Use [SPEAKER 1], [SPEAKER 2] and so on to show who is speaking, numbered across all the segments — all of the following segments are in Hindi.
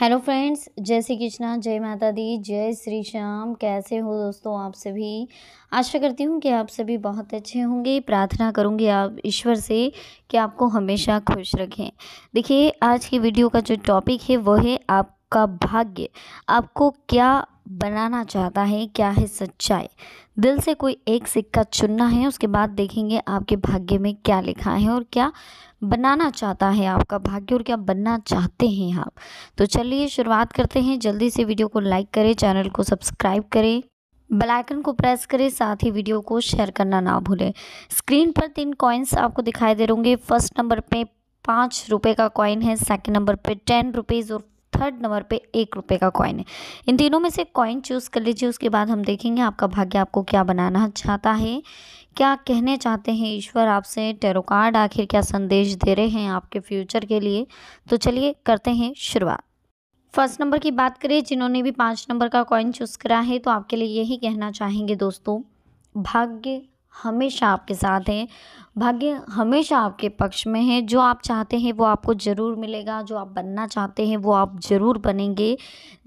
[SPEAKER 1] हेलो फ्रेंड्स जय श्री कृष्णा जय माता दी जय श्री श्याम कैसे हो दोस्तों आप सभी आशा करती हूँ कि आप सभी बहुत अच्छे होंगे प्रार्थना करूँगी आप ईश्वर से कि आपको हमेशा खुश रखें देखिए आज की वीडियो का जो टॉपिक है वो है आपका भाग्य आपको क्या बनाना चाहता है क्या है सच्चाई दिल से कोई एक सिक्का चुनना है उसके बाद देखेंगे आपके भाग्य में क्या लिखा है और क्या बनाना चाहता है आपका भाग्य और क्या बनना चाहते हैं आप तो चलिए शुरुआत करते हैं जल्दी से वीडियो को लाइक करें चैनल को सब्सक्राइब करें बेल आइकन को प्रेस करें साथ ही वीडियो को शेयर करना ना भूलें स्क्रीन पर तीन कॉइन्स आपको दिखाई दे होंगे फर्स्ट नंबर पे पाँच रुपये का कॉइन है सेकंड नंबर पे टेन रुपीज़ और थर्ड नंबर पे एक रुपये का कॉइन है इन तीनों में से कॉइन चूज़ कर लीजिए उसके बाद हम देखेंगे आपका भाग्य आपको क्या बनाना चाहता है क्या कहने चाहते हैं ईश्वर आपसे टेरो कार्ड आखिर क्या संदेश दे रहे हैं आपके फ्यूचर के लिए तो चलिए करते हैं शुरुआत फर्स्ट नंबर की बात करें जिन्होंने भी पाँच नंबर का कॉइन चूज़ करा है तो आपके लिए यही कहना चाहेंगे दोस्तों भाग्य हमेशा आपके साथ है भाग्य हमेशा आपके पक्ष में है जो आप चाहते हैं वो आपको ज़रूर मिलेगा जो आप बनना चाहते हैं वो आप ज़रूर बनेंगे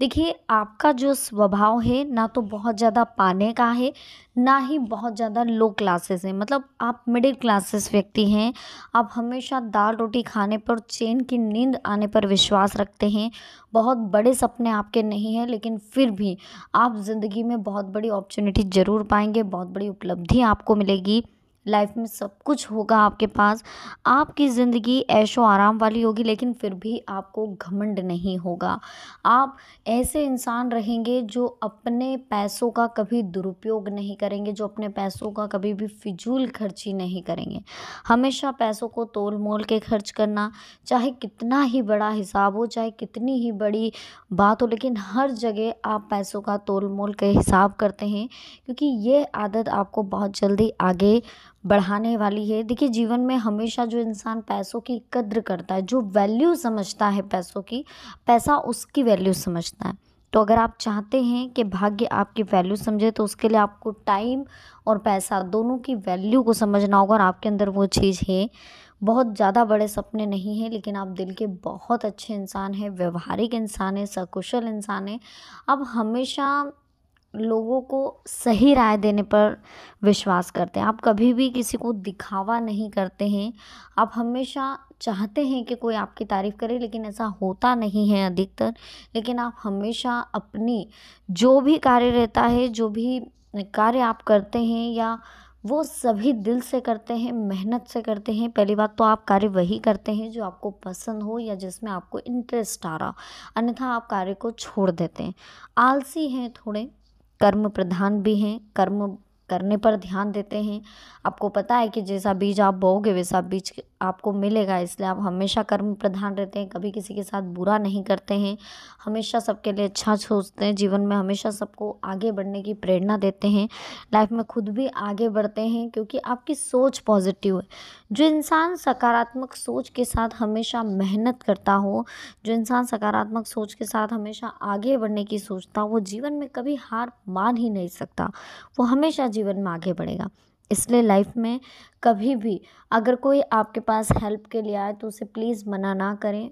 [SPEAKER 1] देखिए आपका जो स्वभाव है ना तो बहुत ज़्यादा पाने का है ना ही बहुत ज़्यादा लो क्लासेस है मतलब आप मिडिल क्लासेस व्यक्ति हैं आप हमेशा दाल रोटी खाने पर चैन की नींद आने पर विश्वास रखते हैं बहुत बड़े सपने आपके नहीं हैं लेकिन फिर भी आप ज़िंदगी में बहुत बड़ी अपॉर्चुनिटी ज़रूर पाएंगे बहुत बड़ी उपलब्धि आपको मिलेगी लाइफ में सब कुछ होगा आपके पास आपकी ज़िंदगी ऐशो आराम वाली होगी लेकिन फिर भी आपको घमंड नहीं होगा आप ऐसे इंसान रहेंगे जो अपने पैसों का कभी दुरुपयोग नहीं करेंगे जो अपने पैसों का कभी भी फिजूल खर्ची नहीं करेंगे हमेशा पैसों को तोल मोल के खर्च करना चाहे कितना ही बड़ा हिसाब हो चाहे कितनी ही बड़ी बात हो लेकिन हर जगह आप पैसों का तोल मोल के हिसाब करते हैं क्योंकि ये आदत आपको बहुत जल्दी आगे बढ़ाने वाली है देखिए जीवन में हमेशा जो इंसान पैसों की कद्र करता है जो वैल्यू समझता है पैसों की पैसा उसकी वैल्यू समझता है तो अगर आप चाहते हैं कि भाग्य आपकी वैल्यू समझे तो उसके लिए आपको टाइम और पैसा दोनों की वैल्यू को समझना होगा और आपके अंदर वो चीज़ है बहुत ज़्यादा बड़े सपने नहीं हैं लेकिन आप दिल के बहुत अच्छे इंसान हैं व्यवहारिक इंसान हैं सकुशल इंसान हैं आप हमेशा लोगों को सही राय देने पर विश्वास करते हैं आप कभी भी किसी को दिखावा नहीं करते हैं आप हमेशा चाहते हैं कि कोई आपकी तारीफ़ करे लेकिन ऐसा होता नहीं है अधिकतर लेकिन आप हमेशा अपनी जो भी कार्य रहता है जो भी कार्य आप करते हैं या वो सभी दिल से करते हैं मेहनत से करते हैं पहली बात तो आप कार्य वही करते हैं जो आपको पसंद हो या जिसमें आपको इंटरेस्ट आ रहा अन्यथा आप कार्य को छोड़ देते हैं आलसी हैं थोड़े कर्म प्रधान भी हैं कर्म करने पर ध्यान देते हैं आपको पता है कि जैसा बीज आप बोओगे वैसा बीज आपको मिलेगा इसलिए आप हमेशा कर्म प्रधान रहते हैं कभी किसी के साथ बुरा नहीं करते हैं हमेशा सबके लिए अच्छा सोचते हैं जीवन में हमेशा सबको आगे बढ़ने की प्रेरणा देते हैं लाइफ में खुद भी आगे बढ़ते हैं क्योंकि आपकी सोच पॉजिटिव है जो इंसान सकारात्मक सोच के साथ हमेशा मेहनत करता हो जो इंसान सकारात्मक सोच के साथ हमेशा आगे बढ़ने की सोचता हो वो जीवन में कभी हार मान ही नहीं सकता वो हमेशा जीवन में आगे बढ़ेगा इसलिए लाइफ में कभी भी अगर कोई आपके पास हेल्प के लिए आए तो उसे प्लीज़ मना ना करें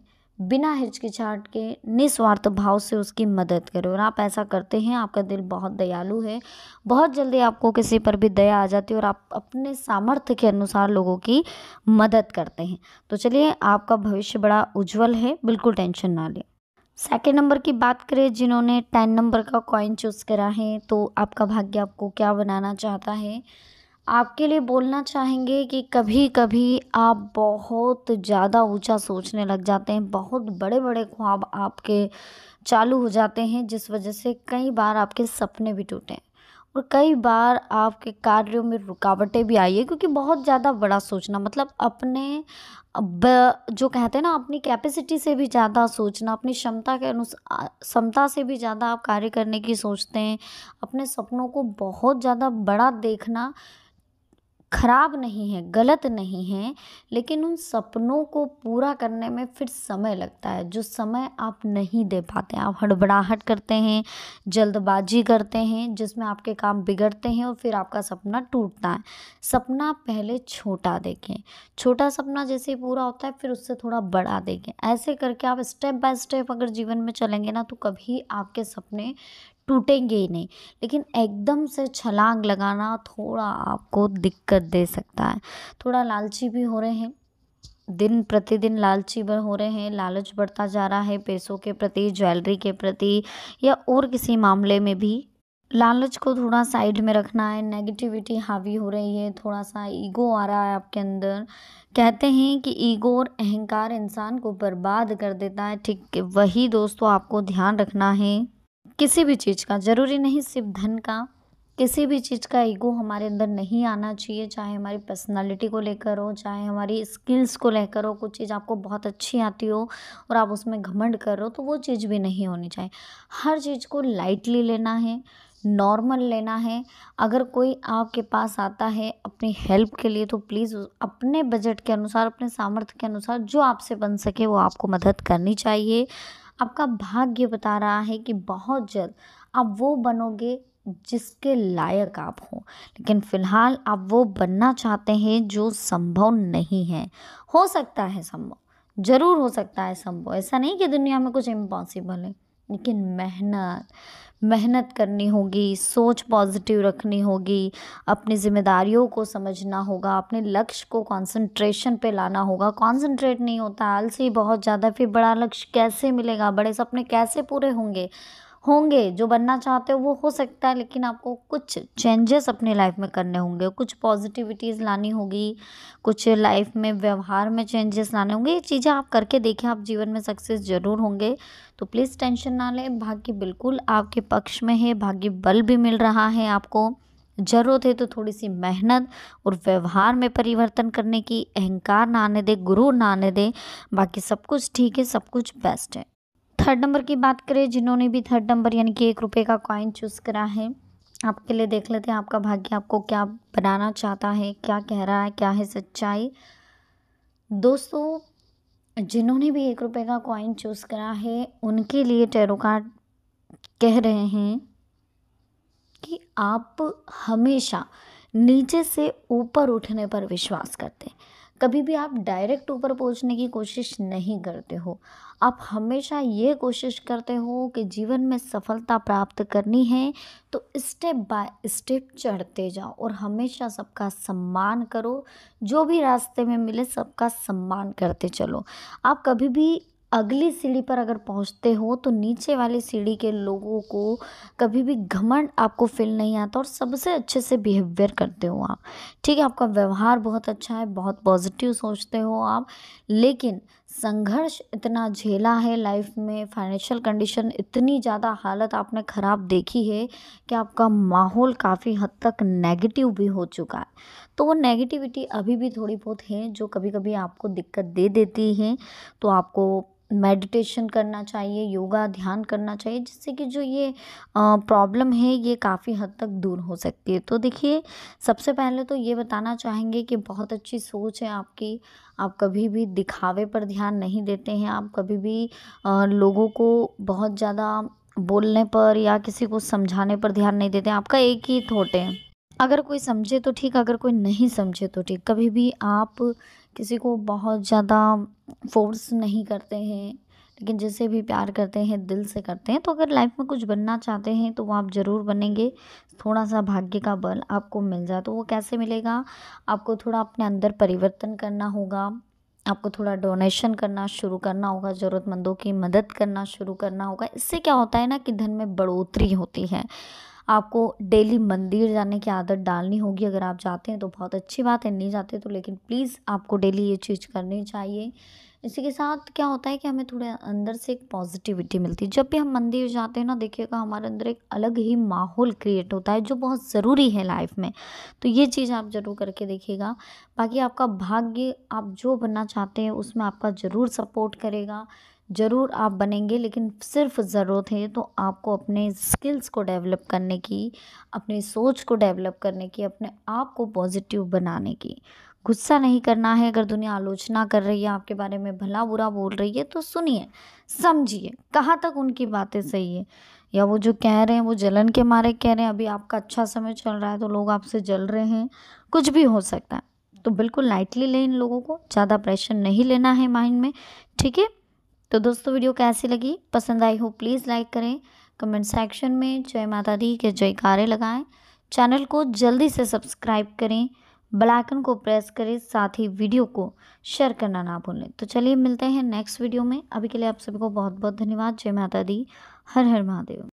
[SPEAKER 1] बिना हिचकिचाहट के निस्वार्थ भाव से उसकी मदद करें और आप ऐसा करते हैं आपका दिल बहुत दयालु है बहुत जल्दी आपको किसी पर भी दया आ जाती है और आप अपने सामर्थ्य के अनुसार लोगों की मदद करते हैं तो चलिए आपका भविष्य बड़ा उज्जवल है बिल्कुल टेंशन ना लें सेकेंड नंबर की बात करें जिन्होंने टेन नंबर का कॉइन चूज़ करा है तो आपका भाग्य आपको क्या बनाना चाहता है आपके लिए बोलना चाहेंगे कि कभी कभी आप बहुत ज़्यादा ऊंचा सोचने लग जाते हैं बहुत बड़े बड़े ख्वाब आपके चालू हो जाते हैं जिस वजह से कई बार आपके सपने भी टूटे और कई बार आपके कार्यों में रुकावटें भी आई है क्योंकि बहुत ज़्यादा बड़ा सोचना मतलब अपने ब, जो कहते हैं ना अपनी कैपेसिटी से भी ज़्यादा सोचना अपनी क्षमता के अनुसार क्षमता से भी ज़्यादा आप कार्य करने की सोचते हैं अपने सपनों को बहुत ज़्यादा बड़ा देखना खराब नहीं है गलत नहीं है लेकिन उन सपनों को पूरा करने में फिर समय लगता है जो समय आप नहीं दे पाते आप हड़बड़ाहट करते हैं जल्दबाजी करते हैं जिसमें आपके काम बिगड़ते हैं और फिर आपका सपना टूटता है सपना पहले छोटा देखें छोटा सपना जैसे ही पूरा होता है फिर उससे थोड़ा बड़ा देखें ऐसे करके आप स्टेप बाय स्टेप अगर जीवन में चलेंगे ना तो कभी आपके सपने टूटेंगे ही नहीं लेकिन एकदम से छलांग लगाना थोड़ा आपको दिक्कत दे सकता है थोड़ा लालची भी हो रहे हैं दिन प्रतिदिन लालची भर हो रहे हैं लालच बढ़ता जा रहा है पैसों के प्रति ज्वेलरी के प्रति या और किसी मामले में भी लालच को थोड़ा साइड में रखना है नेगेटिविटी हावी हो रही है थोड़ा सा ईगो आ रहा है आपके अंदर कहते हैं कि ईगो और अहंकार इंसान को बर्बाद कर देता है ठीक वही दोस्तों आपको ध्यान रखना है किसी भी चीज़ का ज़रूरी नहीं सिर्फ धन का किसी भी चीज़ का ईगो हमारे अंदर नहीं आना चाहिए चाहे हमारी पर्सनालिटी को लेकर हो चाहे हमारी स्किल्स को लेकर हो कुछ चीज़ आपको बहुत अच्छी आती हो और आप उसमें घमंड कर रहे हो तो वो चीज़ भी नहीं होनी चाहिए हर चीज़ को लाइटली लेना है नॉर्मल लेना है अगर कोई आपके पास आता है अपनी हेल्प के लिए तो प्लीज़ अपने बजट के अनुसार अपने सामर्थ्य के अनुसार जो आपसे बन सके वो आपको मदद करनी चाहिए आपका भाग्य बता रहा है कि बहुत जल्द आप वो बनोगे जिसके लायक आप हो लेकिन फ़िलहाल आप वो बनना चाहते हैं जो संभव नहीं है हो सकता है संभव ज़रूर हो सकता है संभव ऐसा नहीं कि दुनिया में कुछ इम्पॉसिबल है लेकिन मेहनत मेहनत करनी होगी सोच पॉजिटिव रखनी होगी अपनी जिम्मेदारियों को समझना होगा अपने लक्ष्य को कंसंट्रेशन पे लाना होगा कंसंट्रेट नहीं होता आलसी बहुत ज़्यादा फिर बड़ा लक्ष्य कैसे मिलेगा बड़े सपने कैसे पूरे होंगे होंगे जो बनना चाहते हो वो हो सकता है लेकिन आपको कुछ चेंजेस अपनी लाइफ में करने होंगे कुछ पॉजिटिविटीज़ लानी होगी कुछ लाइफ में व्यवहार में चेंजेस लाने होंगे ये चीज़ें आप करके देखें आप जीवन में सक्सेस ज़रूर होंगे तो प्लीज़ टेंशन ना लें भाग्य बिल्कुल आपके पक्ष में है भाग्य बल भी मिल रहा है आपको जरूरत है तो थोड़ी सी मेहनत और व्यवहार में परिवर्तन करने की अहंकार ना आने दे गुरु ना आने दे बाकी सब कुछ ठीक है सब कुछ बेस्ट है थर्ड नंबर की बात करें जिन्होंने भी थर्ड नंबर यानी कि एक रुपये का कॉइन चूज़ करा है आपके लिए देख लेते हैं आपका भाग्य आपको क्या बनाना चाहता है क्या कह रहा है क्या है सच्चाई दोस्तों जिन्होंने भी एक रुपये का कॉइन चूज़ करा है उनके लिए टेरो कार्ड कह रहे हैं कि आप हमेशा नीचे से ऊपर उठने पर विश्वास करते हैं कभी भी आप डायरेक्ट ऊपर पहुंचने की कोशिश नहीं करते हो आप हमेशा ये कोशिश करते हो कि जीवन में सफलता प्राप्त करनी है तो स्टेप बाय स्टेप चढ़ते जाओ और हमेशा सबका सम्मान करो जो भी रास्ते में मिले सबका सम्मान करते चलो आप कभी भी अगली सीढ़ी पर अगर पहुँचते हो तो नीचे वाली सीढ़ी के लोगों को कभी भी घमंड आपको फील नहीं आता और सबसे अच्छे से बिहेवियर करते हो आप ठीक है आपका व्यवहार बहुत अच्छा है बहुत पॉजिटिव सोचते हो आप लेकिन संघर्ष इतना झेला है लाइफ में फाइनेंशियल कंडीशन इतनी ज़्यादा हालत आपने ख़राब देखी है कि आपका माहौल काफ़ी हद तक नेगेटिव भी हो चुका है तो वो नेगेटिविटी अभी भी थोड़ी बहुत है जो कभी कभी आपको दिक्कत दे देती है तो आपको मेडिटेशन करना चाहिए योगा ध्यान करना चाहिए जिससे कि जो ये प्रॉब्लम है ये काफ़ी हद तक दूर हो सकती है तो देखिए सबसे पहले तो ये बताना चाहेंगे कि बहुत अच्छी सोच है आपकी आप कभी भी दिखावे पर ध्यान नहीं देते हैं आप कभी भी लोगों को बहुत ज़्यादा बोलने पर या किसी को समझाने पर ध्यान नहीं देते आपका एक ही थोटे है अगर कोई समझे तो ठीक अगर कोई नहीं समझे तो ठीक कभी भी आप किसी को बहुत ज़्यादा फोर्स नहीं करते हैं लेकिन जिसे भी प्यार करते हैं दिल से करते हैं तो अगर लाइफ में कुछ बनना चाहते हैं तो वो आप ज़रूर बनेंगे थोड़ा सा भाग्य का बल आपको मिल जाए तो वो कैसे मिलेगा आपको थोड़ा अपने अंदर परिवर्तन करना होगा आपको थोड़ा डोनेशन करना शुरू करना होगा ज़रूरतमंदों की मदद करना शुरू करना होगा इससे क्या होता है ना कि धन में बढ़ोतरी होती है आपको डेली मंदिर जाने की आदत डालनी होगी अगर आप जाते हैं तो बहुत अच्छी बात है नहीं जाते तो लेकिन प्लीज़ आपको डेली ये चीज़ करनी चाहिए इसी के साथ क्या होता है कि हमें थोड़े अंदर से एक पॉजिटिविटी मिलती है जब भी हम मंदिर जाते हैं ना देखिएगा हमारे अंदर एक अलग ही माहौल क्रिएट होता है जो बहुत ज़रूरी है लाइफ में तो ये चीज़ आप ज़रूर करके देखिएगा बाकी आपका भाग्य आप जो बनना चाहते हैं उसमें आपका ज़रूर सपोर्ट करेगा ज़रूर आप बनेंगे लेकिन सिर्फ ज़रूरत है तो आपको अपने स्किल्स को डेवलप करने की अपनी सोच को डेवलप करने की अपने आप को पॉजिटिव बनाने की गुस्सा नहीं करना है अगर दुनिया आलोचना कर रही है आपके बारे में भला बुरा बोल रही है तो सुनिए समझिए कहाँ तक उनकी बातें सही है या वो जो कह रहे हैं वो जलन के मारे कह रहे हैं अभी आपका अच्छा समय चल रहा है तो लोग आपसे जल रहे हैं कुछ भी हो सकता है तो बिल्कुल लाइटली लें इन लोगों को ज़्यादा प्रेशर नहीं लेना है माइंड में ठीक है तो दोस्तों वीडियो कैसी लगी पसंद आई हो प्लीज़ लाइक करें कमेंट सेक्शन में जय माता दी के जयकारे लगाएं चैनल को जल्दी से सब्सक्राइब करें बलाइकन को प्रेस करें साथ ही वीडियो को शेयर करना ना भूलें तो चलिए मिलते हैं नेक्स्ट वीडियो में अभी के लिए आप सभी को बहुत बहुत धन्यवाद जय माता दी हर हर महादेव